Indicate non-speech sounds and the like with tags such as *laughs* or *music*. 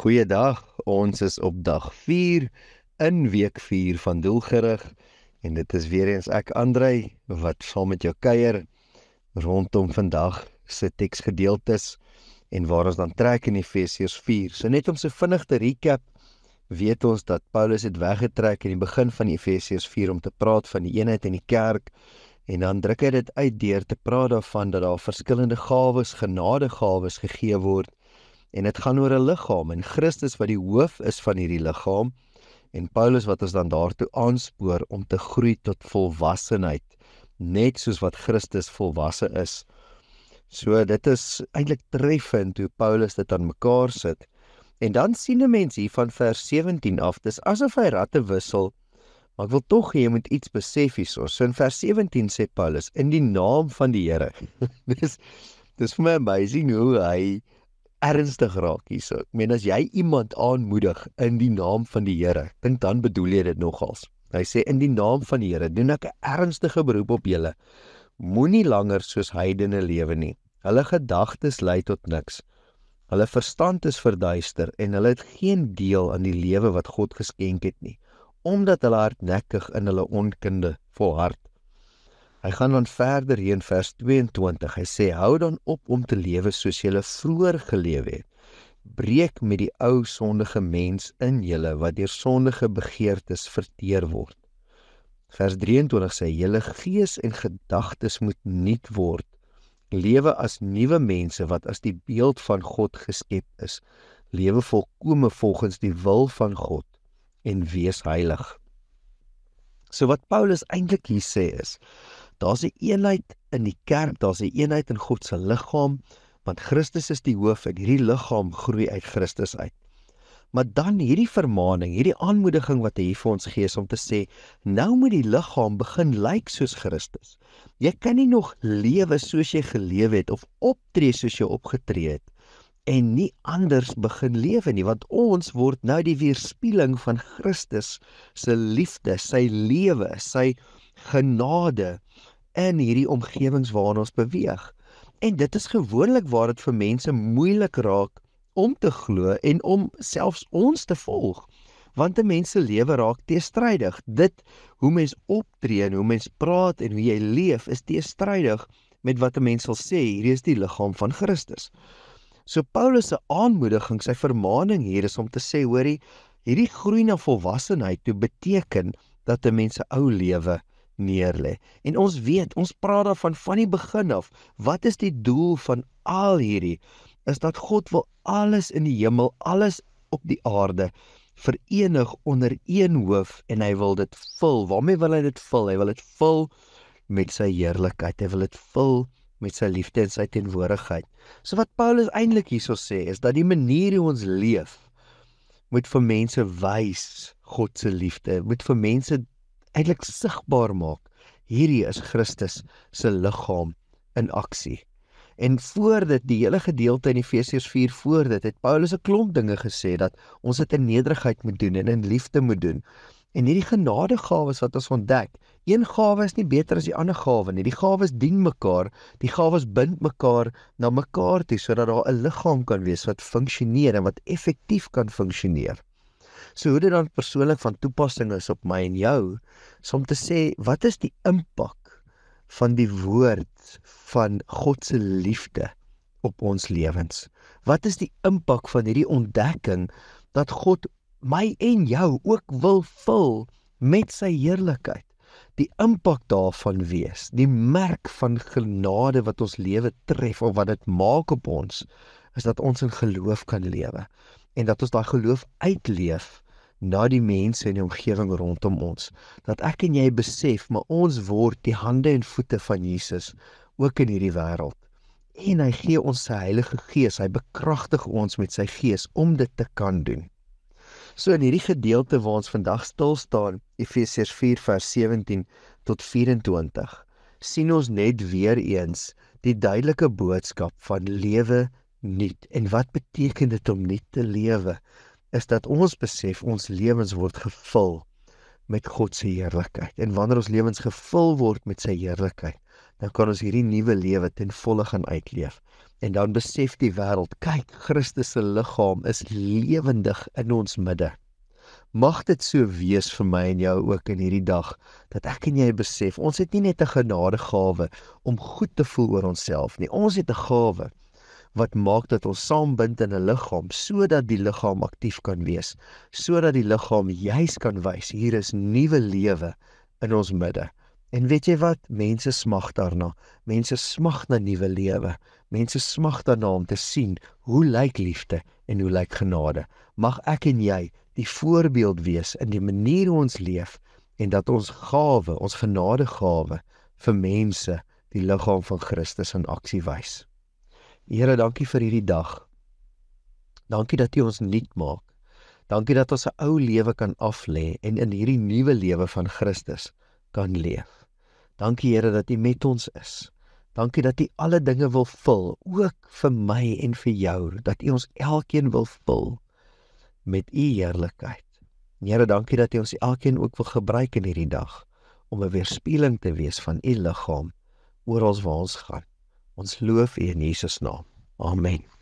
Goeiedag. Ons is op dag 4 in week 4 van doelgerig en dit is weer eens ek Andrej wat saam met jou kuier rondom vandag se teksgedeeltes en waar ons dan trek in Efesiërs 4. So net om so vinnig te recap, weet ons dat Paulus het weggetrek in die begin van Efesiërs 4 om te praat van die eenheid in die kerk en dan druk hy dit uit deur te praat daarvan dat daar verskillende gawes, genadegawes gegee word en dit gaan oor 'n liggaam en Christus wat die hoof is van hierdie liggaam en Paulus wat ons dan daartoe aanspoor om te groei tot volwassenheid net soos wat Christus volwasse is. So dit is eintlik treffend hoe Paulus dit aan mekaar sit. En dan sien 'n mens hier van vers 17 af, dis asof hy ratte wissel. Maar ek wil tog hê jy moet iets besef hierso. So in vers 17 sê Paulus in die naam van die Here. *laughs* dis dis vir my amazing hoe hy uh ernstig raak hierso. Ek meen as jy iemand aanmoedig in die naam van die Here, dink dan bedoel jy dit nogals. Hy sê in die naam van die Here doen ek 'n ernstige beroep op julle. Moenie langer soos heidene lewe nie. Hulle gedagtes lei tot niks. Hulle verstand is verduister en hulle het geen deel aan die lewe wat God geskenk het nie, omdat hulle hardnekkig in hulle onkunde volhard. Hy gaan dan verder hier in vers 22. Hy sê: "Hou dan op om te lewe soos julle vroeër geleef het. Breek met die ou sondige mens in julle wat deur sondige begeertes verteer word." Vers 23 sê: "Julle gees en gedagtes moet nuut word. Lewe as nuwe mense wat as die beeld van God geskep is. Lewe volkome volgens die wil van God en wees heilig." So wat Paulus eintlik hier sê is Daar's 'n eenheid in die kerk, daar's 'n eenheid in God se liggaam, want Christus is die hoof en hierdie liggaam groei uit Christus uit. Maar dan hierdie vermaning, hierdie aanmoediging wat hy vir ons gee om te sê, nou moet die liggaam begin lyk like soos Christus. Jy kan nie nog lewe soos jy geleef het of optree soos jy opgetree het en nie anders begin lewe nie want ons word nou die weerspieëling van Christus se liefde, sy lewe, sy genade. Uh in hierdie omgewings waarna ons beweeg. En dit is gewoonlik waar dit vir mense moeilik raak om te glo en om selfs ons te volg want 'n mens se lewe raak teestrydig. Dit hoe mens optree en hoe mens praat en hoe jy leef is teestrydig met wat 'n mens sal sê hierdie is die liggaam van Christus. So Paulus se aanmoediging, sy fermaning hier is om te sê hoorie, hierdie groei na volwassenheid toe beteken dat 'n mens se ou lewe neerlê. En ons weet, ons praat daarvan van die begin af, wat is die doel van al hierdie? Is dat God wil alles in die hemel, alles op die aarde verenig onder een hoof en hy wil dit vul. Waarmee wil hy dit vul? Hy wil dit vul met sy heerlikheid. Hy wil dit vul met sy liefde en sy teenwoordigheid. So wat Paulus eintlik hierso sê is dat die manier hoe ons leef moet vir mense wys God se liefde, moet vir mense eintlik sigbaar maak hierdie is Christus se liggaam in aksie. En voor dit die hele gedeelte in Efesiërs 4 voor dit het Paulus 'n klomp dinge gesê dat ons dit in nederigheid moet doen en in liefde moet doen. En hierdie genadegawes wat ons ontdek, een gawe is nie beter as die ander gawe nie. Die gawes dien mekaar, die gawes bind mekaar na mekaar toe sodat daar 'n liggaam kan wees wat funksioneer en wat effektief kan funksioneer. So hoe dit dan persoonlik van toepassing is op my en jou, is om te sê wat is die impak van die woord van God se liefde op ons lewens? Wat is die impak van hierdie ontdekking dat God my en jou ook wil vul met sy heerlikheid? die impak daarvan wees die merk van genade wat ons lewe tref of wat dit maak op ons is dat ons in geloof kan lewe en dat ons daai geloof uitleef uh, na die mense in die omgewing rondom ons dat ek en jy besef maar ons word die hande en voete van Jesus ook in hierdie wêreld en hy gee ons sy heilige gees hy bekragtig ons met sy gees om dit te kan doen so in hierdie gedeelte waar ons vandag stil staan Efesiërs 4 vers 17 tot 24 sien ons net weer eens die duidelike boodskap van lewe nuut en wat beteken dit om nuut te lewe is dat ons besef ons lewens word gevul met God se heerlikheid. En wanneer ons lewens gevul word met sy heerlikheid, dan kan ons hierdie nuwe lewe ten volle gaan uitleef. En dan besef die wêreld, kyk, Christus se liggaam is lewendig in ons midde. Mag dit so wees vir my en jou ook in hierdie dag dat ek en jy besef ons het nie net 'n genadegawe om goed te voel oor onsself nie. Ons het 'n gawe wat maak dat ons saambind in 'n liggaam sodat die liggaam aktief kan wees sodat die liggaam juis kan wys hier is nuwe lewe in ons midde en weet jy wat mense smag daarna mense smag na nuwe lewe mense smag daarna om te sien hoe lyk liefde en hoe lyk genade mag ek en jy die voorbeeld wees in die manier hoe ons leef en dat ons gawe ons genadegawe vir mense die liggaam van Christus in aksie wys Here, dankie vir hierdie dag. Dankie dat U ons nuut maak. Dankie dat ons 'n ou lewe kan aflê en in hierdie nuwe lewe van Christus kan leef. Dankie Here dat U met ons is. Dankie dat U alle dinge wil vul, ook vir my en vir jou, dat U ons elkeen wil vul met U heerlikheid. Here, dankie dat U ons elkeen ook wil gebruik in hierdie dag om 'n weerspieëling te wees van U liggaam oral waar ons gaan. Ons loof U in Jesus naam. Amen.